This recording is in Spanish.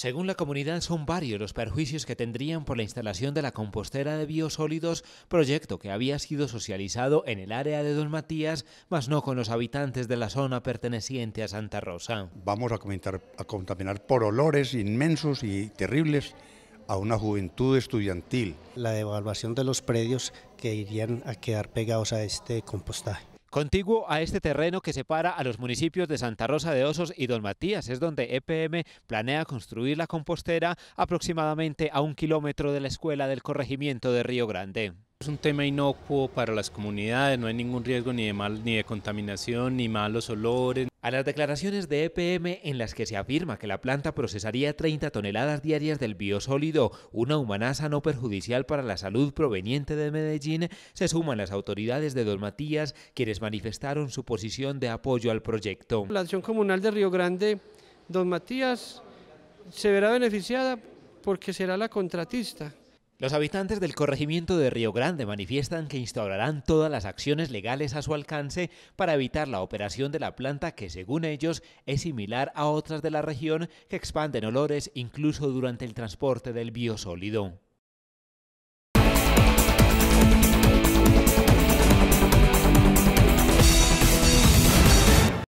Según la comunidad, son varios los perjuicios que tendrían por la instalación de la compostera de biosólidos, proyecto que había sido socializado en el área de Don Matías, mas no con los habitantes de la zona perteneciente a Santa Rosa. Vamos a, a contaminar por olores inmensos y terribles a una juventud estudiantil. La devaluación de los predios que irían a quedar pegados a este compostaje. Contiguo a este terreno que separa a los municipios de Santa Rosa de Osos y Don Matías es donde EPM planea construir la compostera aproximadamente a un kilómetro de la escuela del corregimiento de Río Grande. Es un tema inocuo para las comunidades, no hay ningún riesgo ni de, mal, ni de contaminación, ni malos olores. A las declaraciones de EPM en las que se afirma que la planta procesaría 30 toneladas diarias del biosólido, una humanasa no perjudicial para la salud proveniente de Medellín, se suman las autoridades de Don Matías, quienes manifestaron su posición de apoyo al proyecto. La acción comunal de Río Grande, Don Matías, se verá beneficiada porque será la contratista los habitantes del corregimiento de Río Grande manifiestan que instaurarán todas las acciones legales a su alcance para evitar la operación de la planta que, según ellos, es similar a otras de la región que expanden olores incluso durante el transporte del biosólido.